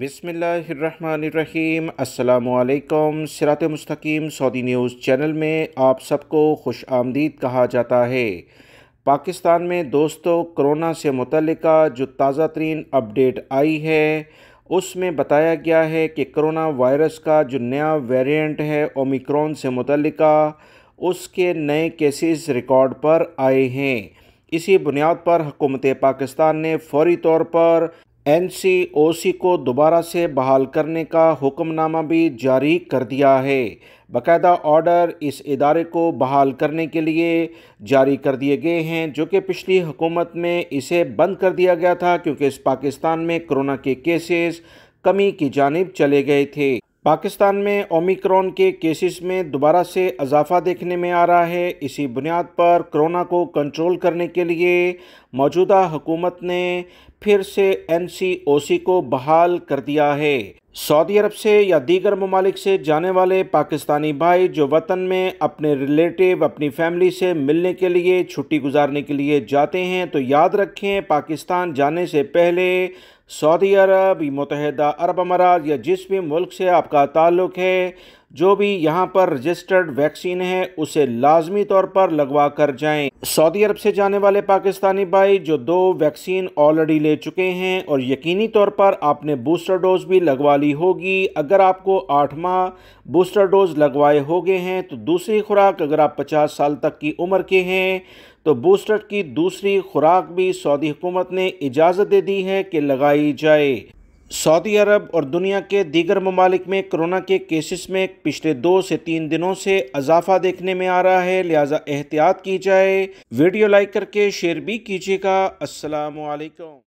बिसमीम अल्लाम सिरात मस्तकीम सऊदी न्यूज़ चैनल में आप सबको खुश आमदीद कहा जाता है पाकिस्तान में दोस्तों कोरोना से मुतल जो ताज़ा तरीन अपडेट आई है उसमें बताया गया है कि करोना वायरस का जो नया वेरिएंट है ओमिक्रॉन से मुतल उसके नए केसेस रिकॉर्ड पर आए हैं इसी बुनियाद पर हुकूमत पाकिस्तान ने फौरी तौर पर एनसीओसी को दोबारा से बहाल करने का हुक्मनामा भी जारी कर दिया है बाकायदा ऑर्डर इस इदारे को बहाल करने के लिए जारी कर दिए गए हैं जो कि पिछली हुकूमत में इसे बंद कर दिया गया था क्योंकि इस पाकिस्तान में कोरोना के केसेस कमी की जानब चले गए थे पाकिस्तान में ओमिक्रॉन के केसेस में दोबारा से इजाफा देखने में आ रहा है इसी बुनियाद पर कोरोना को कंट्रोल करने के लिए मौजूदा हुकूमत ने फिर से एन को बहाल कर दिया है सऊदी अरब से या दीगर ममालिक से जाने वाले पाकिस्तानी भाई जो वतन में अपने रिलेटिव अपनी फैमिली से मिलने के लिए छुट्टी गुजारने के लिए जाते हैं तो याद रखें पाकिस्तान जाने से पहले सऊदी अरब मुतहदा अरब अमारात या जिस भी मुल्क से आपका ताल्लुक़ है जो भी यहाँ पर रजिस्टर्ड वैक्सीन है उसे लाजमी तौर पर लगवा कर जाएँ सऊदी अरब से जाने वाले पाकिस्तानी भाई जो दो वैक्सीन ऑलरेडी ले चुके हैं और यकीनी तौर पर आपने बूस्टर डोज भी लगवा ली होगी अगर आपको आठवां बूस्टर डोज लगवाए हो गए हैं तो दूसरी खुराक अगर आप पचास साल तक की उम्र के हैं तो बूस्टर की दूसरी खुराक भी सऊदी हुकूमत ने इजाज़त दे दी है कि लगाई जाए सऊदी अरब और दुनिया के दीगर ममालिक में कोरोना के केसेस में पिछले दो से तीन दिनों से अजाफा देखने में आ रहा है लिहाजा एहतियात की जाए वीडियो लाइक करके शेयर भी कीजिएगा असलकम